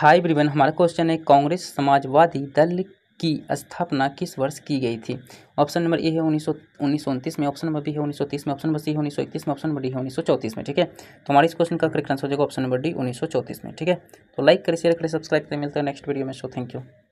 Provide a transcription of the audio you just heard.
high ब्रिवन हमारा question है कांग्रेस समाजवादी दल की स्थापना किस वर्ष की गई थी ऑप्शन नंबर ए है उन्नीस सौ में ऑप्शन नंबर बी है उन्नीस सौ तीस में ऑप्शन नंबर सी है उन्नीस सौ इक्कीस में ऑप्शन नंबर डी है उन्नीस सौ चौंतीस में ठीक है तो हमारे इस क्वेश्चन का करेक्ट आंसर हो जाएगा ऑप्शन नंबर डी उन्नीस सौ चौंतीस में ठीक है तो लाइक करें शेयर करें सब्सक्राइब करें मिलते है नेक्स्ट वीडियो में सो थैंक यू